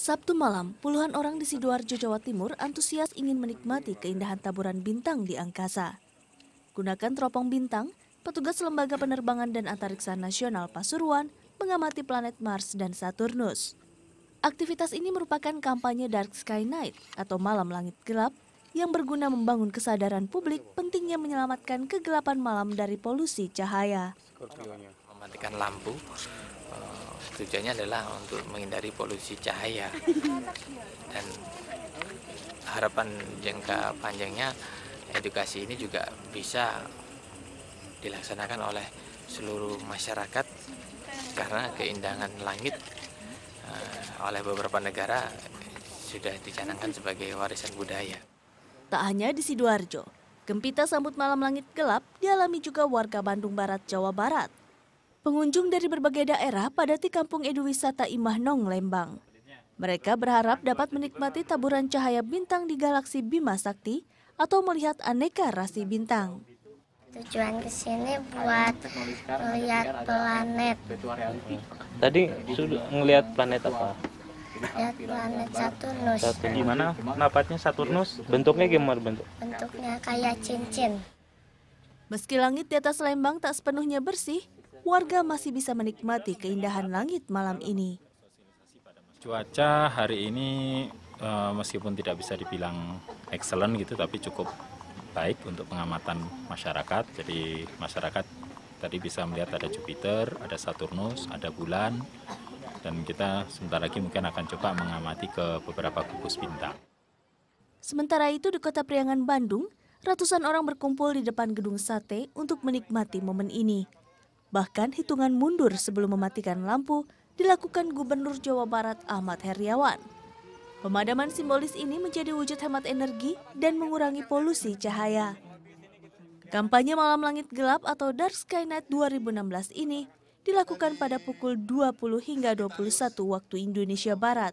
Sabtu malam, puluhan orang di Sidoarjo, Jawa Timur antusias ingin menikmati keindahan taburan bintang di angkasa. Gunakan teropong bintang, petugas Lembaga Penerbangan dan Antariksa Nasional Pasuruan mengamati planet Mars dan Saturnus. Aktivitas ini merupakan kampanye Dark Sky Night atau Malam Langit Gelap yang berguna membangun kesadaran publik pentingnya menyelamatkan kegelapan malam dari polusi cahaya. Mematikan lampu, eh, tujuannya adalah untuk menghindari polusi cahaya dan harapan jangka panjangnya edukasi ini juga bisa dilaksanakan oleh seluruh masyarakat karena keindahan langit uh, oleh beberapa negara sudah dicanangkan sebagai warisan budaya. Tak hanya di Sidoarjo, gempita sambut malam langit gelap dialami juga warga Bandung Barat, Jawa Barat. Pengunjung dari berbagai daerah padati kampung eduwisata Imah Nong Lembang. Mereka berharap dapat menikmati taburan cahaya bintang di galaksi Bima Sakti atau melihat aneka rasi bintang. Tujuan ke sini buat melihat planet. Tadi sudah melihat planet apa? Lihat planet Saturnus. Saturnus. gimana? Napatnya Saturnus? Bentuknya gimana bentuk? Bentuknya kayak cincin. Meski langit di atas Lembang tak sepenuhnya bersih, warga masih bisa menikmati keindahan langit malam ini. Cuaca hari ini eh, meskipun tidak bisa dibilang excellent gitu, tapi cukup baik untuk pengamatan masyarakat. Jadi masyarakat tadi bisa melihat ada Jupiter, ada Saturnus, ada bulan, dan kita sebentar lagi mungkin akan coba mengamati ke beberapa gugus bintang. Sementara itu di kota Priangan, Bandung, ratusan orang berkumpul di depan gedung sate untuk menikmati momen ini. Bahkan hitungan mundur sebelum mematikan lampu dilakukan Gubernur Jawa Barat Ahmad Heriawan. Pemadaman simbolis ini menjadi wujud hemat energi dan mengurangi polusi cahaya. Kampanye Malam Langit Gelap atau Dark Sky Night 2016 ini dilakukan pada pukul 20 hingga 21 waktu Indonesia Barat.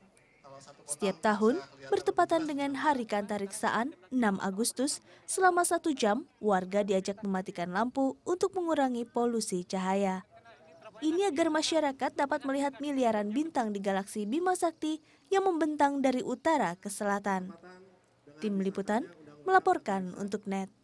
Setiap tahun, bertepatan dengan ya. Hari Kantariksaan 6 Agustus, selama satu jam, warga diajak mematikan lampu untuk mengurangi polusi cahaya. Ini agar masyarakat dapat melihat miliaran bintang di galaksi Bima Sakti yang membentang dari utara ke selatan. Tim Liputan melaporkan untuk NET.